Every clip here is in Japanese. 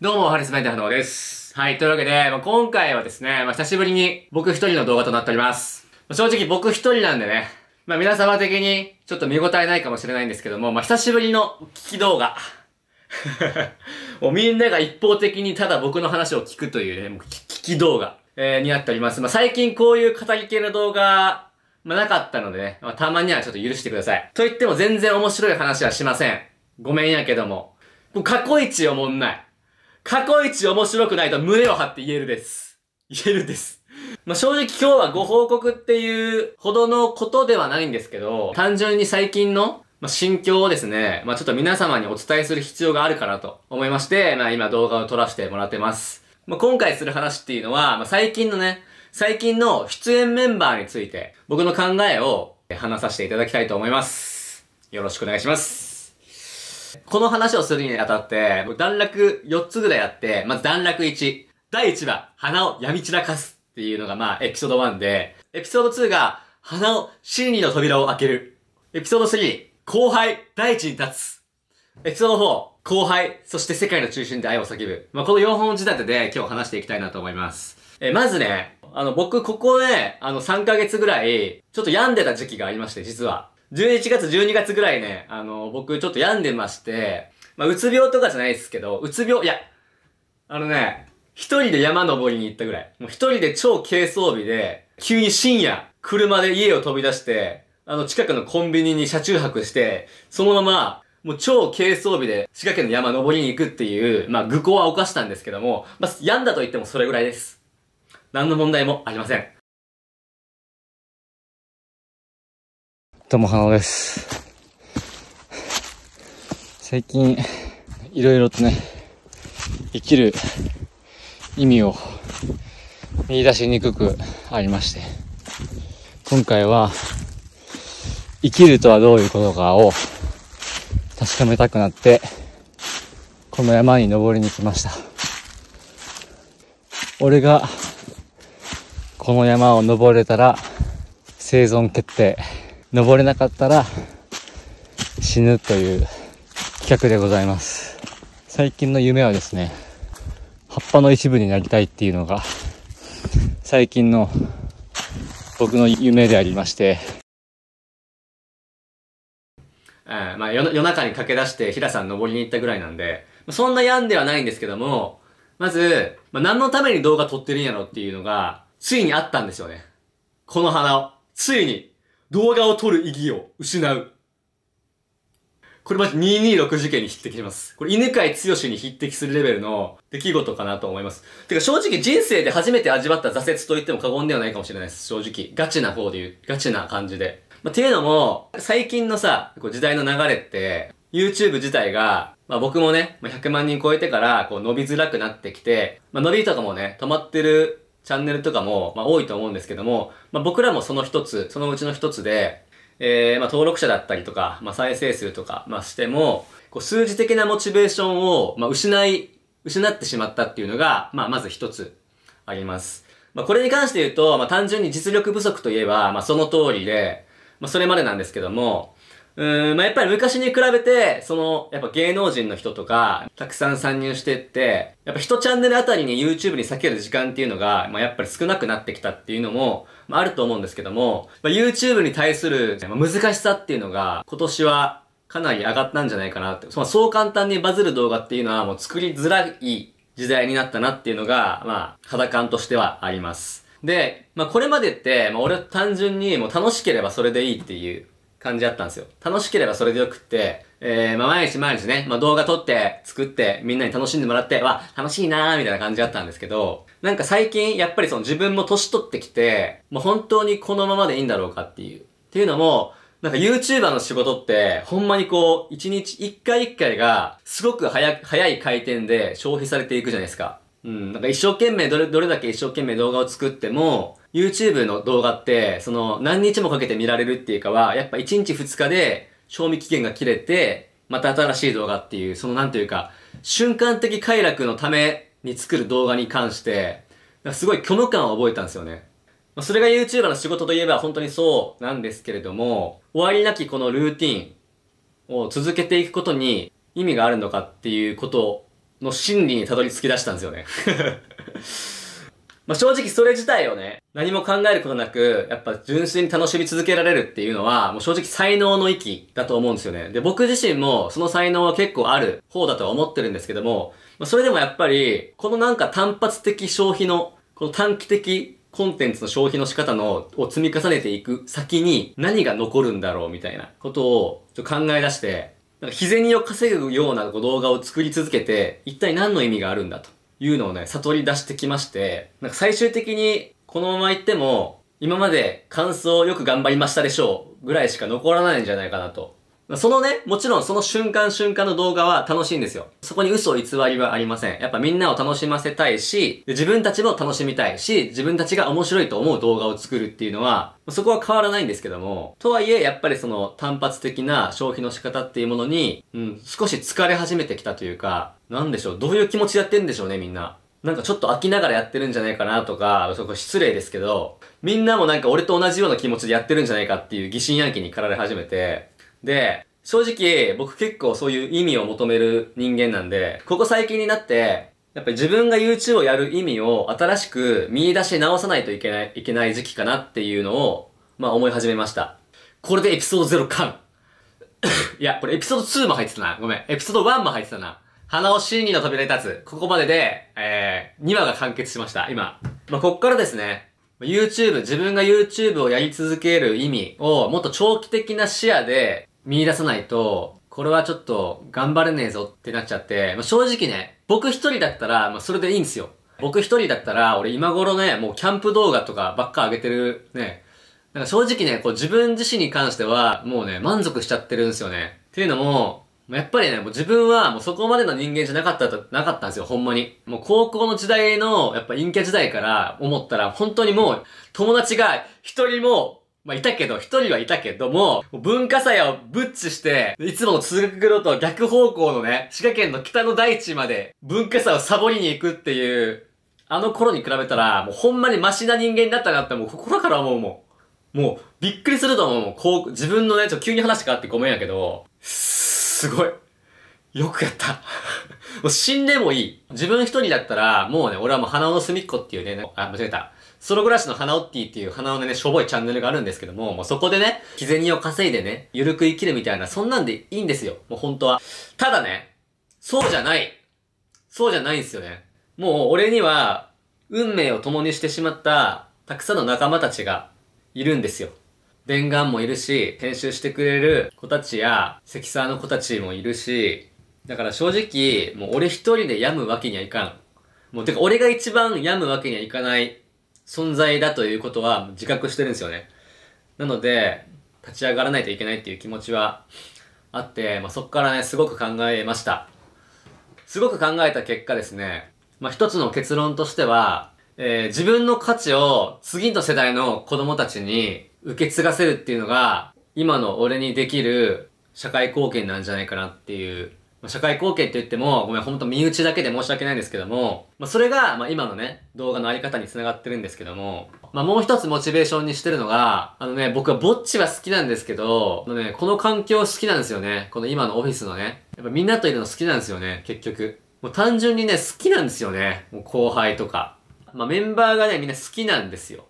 どうも、ハリスメンテハノです。はい、というわけで、まあ、今回はですね、まあ、久しぶりに僕一人の動画となっております。まあ、正直僕一人なんでね、まあ、皆様的にちょっと見応えないかもしれないんですけども、まあ、久しぶりの聞き動画。もうみんなが一方的にただ僕の話を聞くというね、もう聞き動画、えー、になっております。まあ、最近こういう語り系の動画、まあ、なかったのでね、まあ、たまにはちょっと許してください。と言っても全然面白い話はしません。ごめんやけども。もう過去一よ。もんない。過去一面白くないと胸を張って言えるです。言えるです。まあ、正直今日はご報告っていうほどのことではないんですけど、単純に最近の、ま心境をですね、まあ、ちょっと皆様にお伝えする必要があるかなと思いまして、まあ、今動画を撮らせてもらってます。まあ、今回する話っていうのは、まあ、最近のね、最近の出演メンバーについて、僕の考えを話させていただきたいと思います。よろしくお願いします。この話をするにあたって、段落4つぐらいあって、まず段落1。第1話、花を闇散らかすっていうのがまあエピソード1で、エピソード2が、花を真理の扉を開ける。エピソード3、後輩、第一に立つ。エピソード4、後輩、そして世界の中心で愛を叫ぶ。まあ、この4本仕立てで今日話していきたいなと思います。え、まずね、あの、僕、ここで、あの、3ヶ月ぐらい、ちょっと病んでた時期がありまして、実は。11月、12月ぐらいね、あの、僕ちょっと病んでまして、まあ、うつ病とかじゃないですけど、うつ病、いや、あのね、一人で山登りに行ったぐらい。もう一人で超軽装備で、急に深夜、車で家を飛び出して、あの、近くのコンビニに車中泊して、そのまま、もう超軽装備で、滋賀県の山登りに行くっていう、まあ、愚行は犯したんですけども、まあ、病んだと言ってもそれぐらいです。何の問題もありません。どうも、花尾です。最近、いろいろとね、生きる意味を見出しにくくありまして、今回は、生きるとはどういうことかを確かめたくなって、この山に登りに来ました。俺が、この山を登れたら、生存決定。登れなかったら死ぬという企画でございます。最近の夢はですね、葉っぱの一部になりたいっていうのが、最近の僕の夢でありまして、えまあ、夜中に駆け出して平さん登りに行ったぐらいなんで、そんな病んではないんですけども、まず、まあ、何のために動画撮ってるんやろっていうのが、ついにあったんですよね。この花を。ついに。動画を撮る意義を失う。これまじ226事件に匹敵します。これ犬飼剛に匹敵するレベルの出来事かなと思います。てか正直人生で初めて味わった挫折と言っても過言ではないかもしれないです。正直。ガチな方で言う。ガチな感じで。まあ、ていうのも、最近のさ、こう時代の流れって、YouTube 自体が、まあ僕もね、100万人超えてから、こう伸びづらくなってきて、まあ伸びとかもね、止まってるチャンネルとかも、まあ、多いと思うんですけども、まあ、僕らもその一つ、そのうちの一つで、えー、まあ、登録者だったりとか、まあ、再生数とか、まあ、しても、こう、数字的なモチベーションを、まあ、失い、失ってしまったっていうのが、まあ、まず一つあります。まあ、これに関して言うと、まあ、単純に実力不足といえば、まあ、その通りで、まあ、それまでなんですけども、うん、まあ、やっぱり昔に比べて、その、やっぱ芸能人の人とか、たくさん参入してって、やっぱ一チャンネルあたりに YouTube に避ける時間っていうのが、まあ、やっぱり少なくなってきたっていうのも、まあ、あると思うんですけども、まあ、YouTube に対する、まあ、難しさっていうのが、今年はかなり上がったんじゃないかなって。まあ、そう簡単にバズる動画っていうのはもう作りづらい時代になったなっていうのが、まあ、肌感としてはあります。で、まあ、これまでって、まあ、俺は単純にもう楽しければそれでいいっていう感じだったんですよ。楽しければそれでよくって、えー、まあ、毎日毎日ね、まあ、動画撮って、作って、みんなに楽しんでもらって、わ、楽しいなーみたいな感じだったんですけど、なんか最近、やっぱりその自分も年取ってきて、もう本当にこのままでいいんだろうかっていう。っていうのも、なんか YouTuber の仕事って、ほんまにこう、一日一回一回が、すごく早、早い回転で消費されていくじゃないですか。うん、なんか一生懸命どれ、どれだけ一生懸命動画を作っても、YouTube の動画って、その、何日もかけて見られるっていうかは、やっぱ1日2日で、賞味期限が切れて、また新しい動画っていう、そのなんというか、瞬間的快楽のために作る動画に関して、すごい虚無感を覚えたんですよね。それが YouTuber の仕事といえば本当にそうなんですけれども、終わりなきこのルーティンを続けていくことに意味があるのかっていうことの真理にたどり着き出したんですよねまあ、正直それ自体をね、何も考えることなく、やっぱ純粋に楽しみ続けられるっていうのは、もう正直才能の域だと思うんですよね。で、僕自身もその才能は結構ある方だとは思ってるんですけども、まあ、それでもやっぱり、このなんか単発的消費の、この短期的コンテンツの消費の仕方の、を積み重ねていく先に何が残るんだろうみたいなことをちょ考え出して、なんか日銭を稼ぐような動画を作り続けて、一体何の意味があるんだと。いうのをね、悟り出してきまして、なんか最終的にこのまま行っても、今まで感想よく頑張りましたでしょうぐらいしか残らないんじゃないかなとそのね、もちろんその瞬間瞬間の動画は楽しいんですよ。そこに嘘偽りはありません。やっぱみんなを楽しませたいし、自分たちも楽しみたいし、自分たちが面白いと思う動画を作るっていうのは、そこは変わらないんですけども、とはいえやっぱりその単発的な消費の仕方っていうものに、うん、少し疲れ始めてきたというか、なんでしょう、どういう気持ちでやってんでしょうね、みんな。なんかちょっと飽きながらやってるんじゃないかなとか、そこ失礼ですけど、みんなもなんか俺と同じような気持ちでやってるんじゃないかっていう疑心暗鬼に駆られ始めて、で、正直僕結構そういう意味を求める人間なんで、ここ最近になって、やっぱり自分が YouTube をやる意味を新しく見出し直さないといけない、いけない時期かなっていうのを、まあ思い始めました。これでエピソード0完 いや、これエピソード2も入ってたな。ごめん。エピソード1も入ってたな。花を真理の扉に立つ。ここまでで、えー、2話が完結しました、今。まあ、こっからですね、YouTube、自分が YouTube をやり続ける意味をもっと長期的な視野で見出さないと、これはちょっと頑張れねえぞってなっちゃって、まあ、正直ね、僕一人だったら、まあ、それでいいんですよ。僕一人だったら、俺今頃ね、もうキャンプ動画とかばっか上げてるね。なんか正直ね、こう自分自身に関しては、もうね、満足しちゃってるんですよね。っていうのも、やっぱりね、もう自分はもうそこまでの人間じゃなかったと、なかったんですよ、ほんまに。もう高校の時代の、やっぱ陰キャ時代から思ったら、本当にもう友達が一人も、まあいたけど、一人はいたけども、文化祭をブッチして、いつもの通学路と逆方向のね、滋賀県の北の大地まで文化祭をサボりに行くっていう、あの頃に比べたら、もうほんまにマシな人間になったなってもう心から思うもん。もう、びっくりすると思うもん。こう、自分のね、ちょ、っと急に話変わってごめんやけど、すごい。よくやった。もう死んでもいい。自分一人だったら、もうね、俺はもう花尾の隅っこっていうね、あ、間違えた。ソロ暮らしの花尾っていうっていう花尾のね、しょぼいチャンネルがあるんですけども、もうそこでね、日銭を稼いでね、ゆるく生きるみたいな、そんなんでいいんですよ。もう本当は。ただね、そうじゃない。そうじゃないんですよね。もう俺には、運命を共にしてしまった、たくさんの仲間たちが、いるんですよ。伝願もいるし、研修してくれる子たちや、関沢の子たちもいるし、だから正直、もう俺一人で病むわけにはいかん。もう、てか俺が一番病むわけにはいかない存在だということは自覚してるんですよね。なので、立ち上がらないといけないっていう気持ちはあって、まあ、そこからね、すごく考えました。すごく考えた結果ですね、まあ、一つの結論としては、えー、自分の価値を次の世代の子供たちに受け継がせるっていうのが、今の俺にできる社会貢献なんじゃないかなっていう。ま社会貢献って言っても、ごめん、ほんと身内だけで申し訳ないんですけども、まあ、それが、まあ、今のね、動画のあり方につながってるんですけども、まあ、もう一つモチベーションにしてるのが、あのね、僕はぼっちは好きなんですけど、あのね、この環境好きなんですよね。この今のオフィスのね。やっぱみんなといるの好きなんですよね、結局。もう単純にね、好きなんですよね。もう後輩とか。まあ、メンバーがね、みんな好きなんですよ。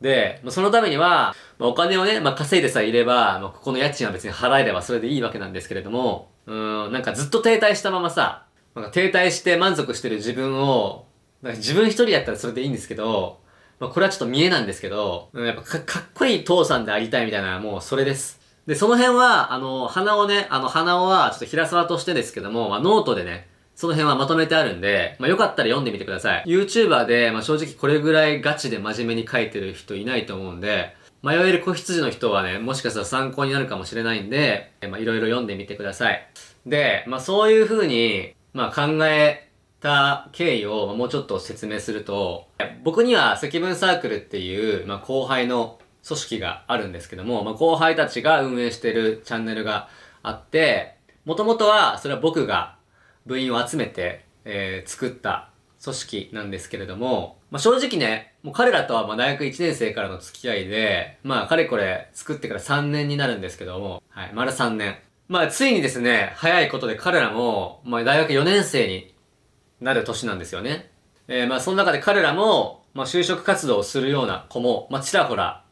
で、まあ、そのためには、まあ、お金をね、まあ、稼いでさえいれば、まあ、ここの家賃は別に払えればそれでいいわけなんですけれども、うん、なんかずっと停滞したままさ、なんか停滞して満足してる自分を、なんか自分一人やったらそれでいいんですけど、まあ、これはちょっと見えなんですけど、うん、やっぱかかっこいい父さんでありたいみたいな、もうそれです。で、その辺は、あの、鼻をね、あの、鼻をは、ちょっと平沢としてですけども、まあ、ノートでね、その辺はまとめてあるんで、まあ、よかったら読んでみてください。YouTuber で、まあ、正直これぐらいガチで真面目に書いてる人いないと思うんで、迷える子羊の人はね、もしかしたら参考になるかもしれないんで、まいろいろ読んでみてください。で、まあ、そういう風に、まあ、考えた経緯をもうちょっと説明すると、僕には積分サークルっていう、まあ、後輩の組織があるんですけども、まあ、後輩たちが運営してるチャンネルがあって、もともとはそれは僕が部員を集めて、えー、作った組織なんですけれども、まあ、正直ね、もう彼らとはまあ大学1年生からの付き合いで、まあ、かれこれ作ってから3年になるんですけども、はい、丸3年。まあ、ついにですね、早いことで彼らも、まあ、大学4年生になる年なんですよね。えー、まあ、その中で彼らも、まあ、就職活動をするような子も、まあ、ちらほら、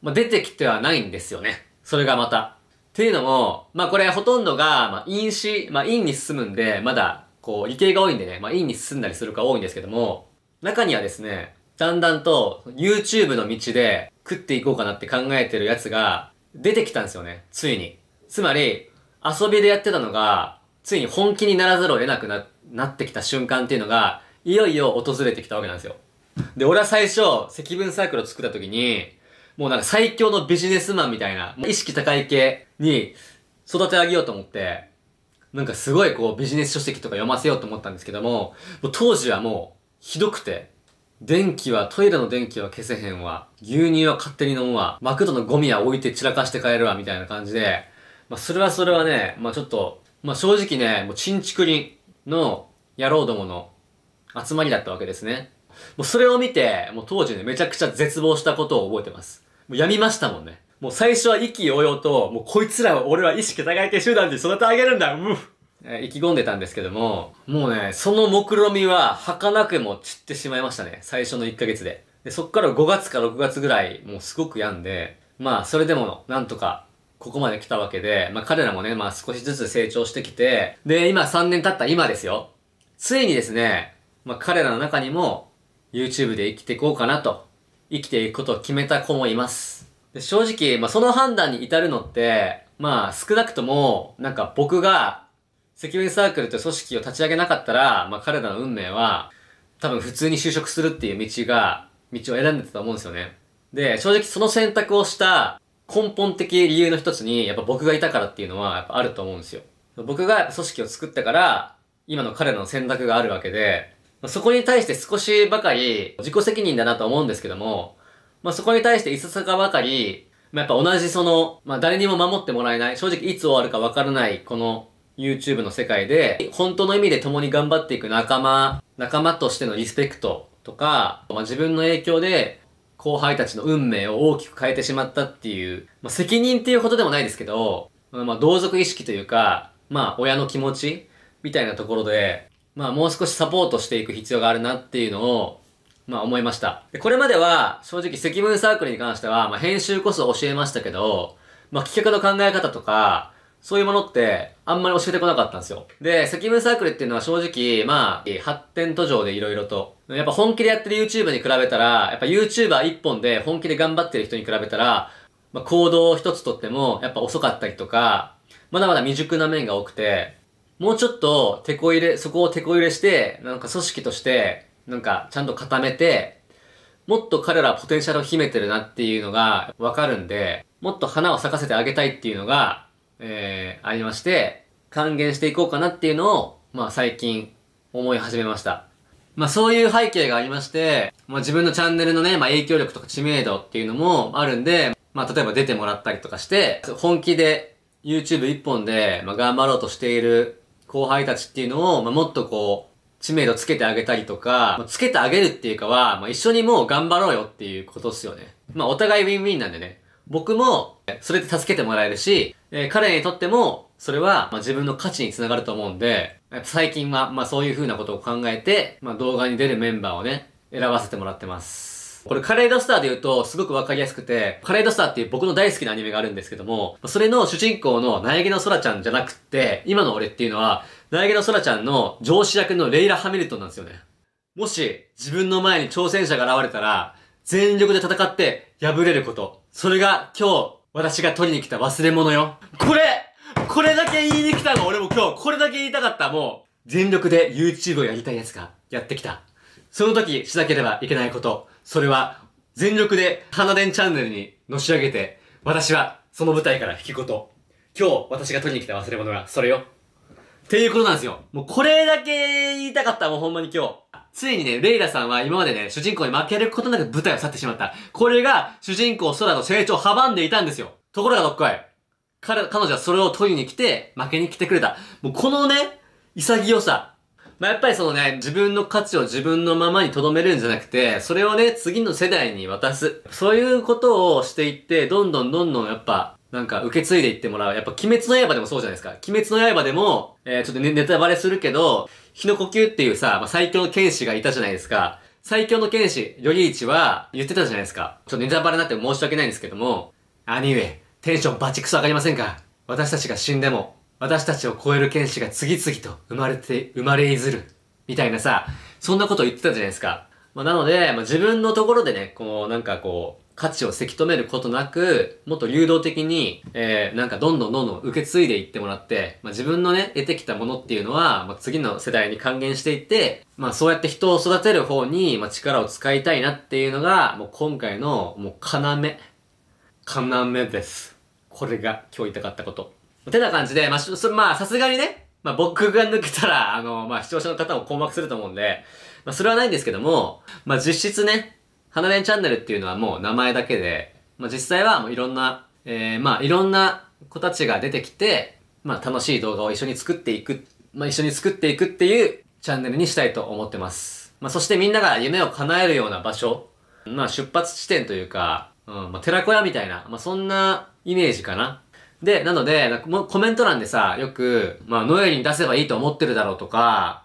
まあ、出てきてはないんですよね。それがまた。っていうのも、まあこれほとんどが、まあ陰子、まあ陰に進むんで、まだ、こう理系が多いんでね、まあ陰に進んだりするか多いんですけども、中にはですね、だんだんと YouTube の道で食っていこうかなって考えてるやつが出てきたんですよね、ついに。つまり、遊びでやってたのが、ついに本気にならざるを得なくな、なってきた瞬間っていうのが、いよいよ訪れてきたわけなんですよ。で、俺は最初、積分サークルを作った時に、もうなんか最強のビジネスマンみたいな、意識高い系に育て上げようと思って、なんかすごいこうビジネス書籍とか読ませようと思ったんですけども、もう当時はもうひどくて、電気は、トイレの電気は消せへんわ。牛乳は勝手に飲むわ。マクドのゴミは置いて散らかして帰るわ。みたいな感じで。まあ、それはそれはね、まあちょっと、まあ正直ね、もうチンチクリの野郎どもの集まりだったわけですね。もうそれを見て、もう当時ね、めちゃくちゃ絶望したことを覚えてます。もうやみましたもんね。もう最初は意気揚々と、もうこいつらは俺は意識高い系集団で育て上げるんだ、うん。意気込んでたんですけども、もうね、その目論みは儚くも散ってしまいましたね。最初の1ヶ月で。で、そっから5月か6月ぐらい、もうすごく病んで、まあ、それでも、なんとか、ここまで来たわけで、まあ彼らもね、まあ少しずつ成長してきて、で、今3年経った今ですよ。ついにですね、まあ彼らの中にも、YouTube で生きていこうかなと生きていくことを決めた子もいます。で正直、まあ、その判断に至るのって、まあ、少なくとも、なんか僕が、セキュリンサークルという組織を立ち上げなかったら、まあ、彼らの運命は、多分普通に就職するっていう道が、道を選んでたと思うんですよね。で、正直その選択をした根本的理由の一つに、やっぱ僕がいたからっていうのは、やっぱあると思うんですよ。僕が組織を作ったから、今の彼らの選択があるわけで、そこに対して少しばかり自己責任だなと思うんですけども、まあ、そこに対していささかばかり、まあ、やっぱ同じその、まあ、誰にも守ってもらえない、正直いつ終わるかわからないこの YouTube の世界で、本当の意味で共に頑張っていく仲間、仲間としてのリスペクトとか、まあ、自分の影響で後輩たちの運命を大きく変えてしまったっていう、まあ、責任っていうことでもないですけど、まあ、同族意識というか、まあ、親の気持ちみたいなところで、まあもう少しサポートしていく必要があるなっていうのを、まあ思いました。でこれまでは正直積分サークルに関しては、まあ編集こそ教えましたけど、まあ企画の考え方とか、そういうものってあんまり教えてこなかったんですよ。で、積分サークルっていうのは正直、まあ、発展途上で色々と。やっぱ本気でやってる YouTuber に比べたら、やっぱ YouTuber 一本で本気で頑張ってる人に比べたら、まあ行動一つとってもやっぱ遅かったりとか、まだまだ未熟な面が多くて、もうちょっと、てこ入れ、そこをてこ入れして、なんか組織として、なんか、ちゃんと固めて、もっと彼らポテンシャルを秘めてるなっていうのがわかるんで、もっと花を咲かせてあげたいっていうのが、えー、ありまして、還元していこうかなっていうのを、まあ最近思い始めました。まあそういう背景がありまして、まあ自分のチャンネルのね、まあ影響力とか知名度っていうのもあるんで、まあ例えば出てもらったりとかして、本気で YouTube 一本で、まあ、頑張ろうとしている後輩たちっていうのを、まあ、もっとこう、知名度つけてあげたりとか、つけてあげるっていうかは、まあ、一緒にもう頑張ろうよっていうことっすよね。まあ、お互いウィンウィンなんでね。僕も、それで助けてもらえるし、えー、彼にとっても、それは、まあ、自分の価値につながると思うんで、最近は、まあ、そういう風なことを考えて、まあ、動画に出るメンバーをね、選ばせてもらってます。これカレードスターで言うとすごくわかりやすくて、カレードスターっていう僕の大好きなアニメがあるんですけども、それの主人公の苗木の空ちゃんじゃなくって、今の俺っていうのは、苗木の空ちゃんの上司役のレイラ・ハミルトンなんですよね。もし自分の前に挑戦者が現れたら、全力で戦って破れること。それが今日私が取りに来た忘れ物よ。これこれだけ言いに来たの俺も今日これだけ言いたかったもう全力で YouTube をやりたいやつがやってきた。その時しなければいけないこと、それは全力で花伝チャンネルにのし上げて、私はその舞台から引きこと。今日私が取りに来た忘れ物がそれよ。っていうことなんですよ。もうこれだけ言いたかったもうほんまに今日。ついにね、レイラさんは今までね、主人公に負けることなく舞台を去ってしまった。これが主人公空の成長を阻んでいたんですよ。ところがどっこい。彼、彼女はそれを取りに来て、負けに来てくれた。もうこのね、潔さ、まあ、やっぱりそのね、自分の価値を自分のままに留めるんじゃなくて、それをね、次の世代に渡す。そういうことをしていって、どんどんどんどんやっぱ、なんか受け継いでいってもらう。やっぱ鬼滅の刃でもそうじゃないですか。鬼滅の刃でも、えー、ちょっとネネタバレするけど、火の呼吸っていうさ、まあ、最強の剣士がいたじゃないですか。最強の剣士、よりいちは言ってたじゃないですか。ちょっとネタバレになって申し訳ないんですけども、兄上、テンションバチクソ上がりませんか私たちが死んでも、私たちを超える剣士が次々と生まれて、生まれいずる。みたいなさ、そんなこと言ってたじゃないですか。まあ、なので、まあ、自分のところでね、こう、なんかこう、価値をせき止めることなく、もっと流動的に、えー、なんかどんどんどんどん受け継いでいってもらって、まあ、自分のね、得てきたものっていうのは、まあ、次の世代に還元していって、まあそうやって人を育てる方に、まあ、力を使いたいなっていうのが、もう今回の、もう要。要です。これが今日言いたかったこと。てな感じで、まあ、そまあ、さすがにね、まあ、僕が抜けたら、あの、まあ、視聴者の方も困惑すると思うんで、まあ、それはないんですけども、まあ、実質ね、花恋チャンネルっていうのはもう名前だけで、まあ、実際はもういろんな、えー、まあ、いろんな子たちが出てきて、まあ、楽しい動画を一緒に作っていく、まあ、一緒に作っていくっていうチャンネルにしたいと思ってます。まあ、そしてみんなが夢を叶えるような場所、まあ、出発地点というか、うん、まあ、寺小屋みたいな、まあ、そんなイメージかな。で、なので、なんかもコメント欄でさ、よく、まあ、ノエリン出せばいいと思ってるだろうとか、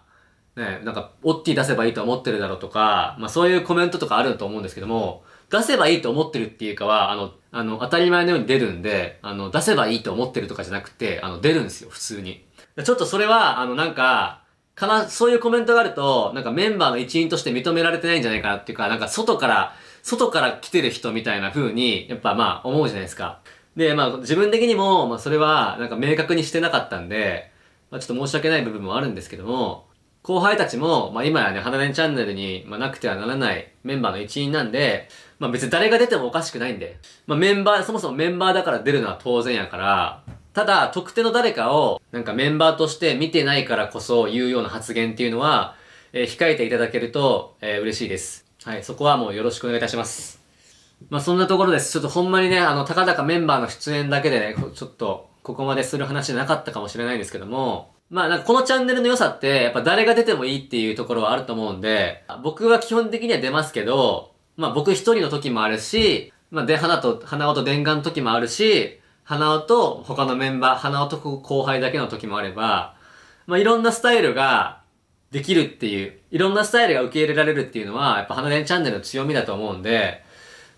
ね、なんか、オッティ出せばいいと思ってるだろうとか、まあ、そういうコメントとかあると思うんですけども、出せばいいと思ってるっていうかは、あの、あの、当たり前のように出るんで、あの、出せばいいと思ってるとかじゃなくて、あの、出るんですよ、普通に。ちょっとそれは、あの、なんか、かな、そういうコメントがあると、なんかメンバーの一員として認められてないんじゃないかなっていうか、なんか外から、外から来てる人みたいな風に、やっぱまあ思うじゃないですか。で、まあ自分的にも、まあそれはなんか明確にしてなかったんで、まあちょっと申し訳ない部分もあるんですけども、後輩たちも、まあ今やね、花恋チャンネルに、まあ、なくてはならないメンバーの一員なんで、まあ別に誰が出てもおかしくないんで、まあメンバー、そもそもメンバーだから出るのは当然やから、ただ特定の誰かをなんかメンバーとして見てないからこそ言うような発言っていうのは、えー、控えていただけると、えー、嬉しいです。はい、そこはもうよろしくお願いいたします。まあそんなところです。ちょっとほんまにね、あの、たかだかメンバーの出演だけでね、ちょっと、ここまでする話なかったかもしれないんですけども、まあなんかこのチャンネルの良さって、やっぱ誰が出てもいいっていうところはあると思うんで、僕は基本的には出ますけど、まあ僕一人の時もあるし、まあで、花と、花尾と伝願の時もあるし、花尾と他のメンバー、花尾と後輩だけの時もあれば、まあいろんなスタイルができるっていう、いろんなスタイルが受け入れられるっていうのは、やっぱ花伝チャンネルの強みだと思うんで、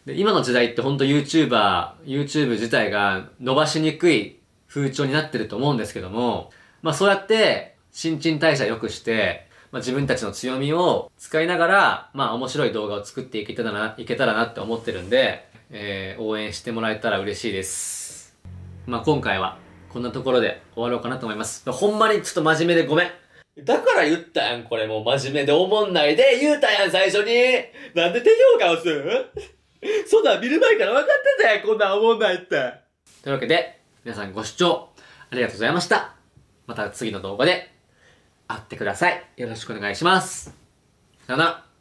で今の時代ってほんと YouTuber、YouTube 自体が伸ばしにくい風潮になってると思うんですけども、まあそうやって新陳代謝良くして、まあ、自分たちの強みを使いながら、まあ面白い動画を作っていけたらな、いけたらなって思ってるんで、えー、応援してもらえたら嬉しいです。まあ今回はこんなところで終わろうかなと思います。ほんまにちょっと真面目でごめん。だから言ったやん、これもう真面目で思んないで言うたやん、最初に。なんで手評価をするそうだ、見る前から分かってたよ、こんな思んないって。というわけで、皆さんご視聴ありがとうございました。また次の動画で会ってください。よろしくお願いします。さよなら。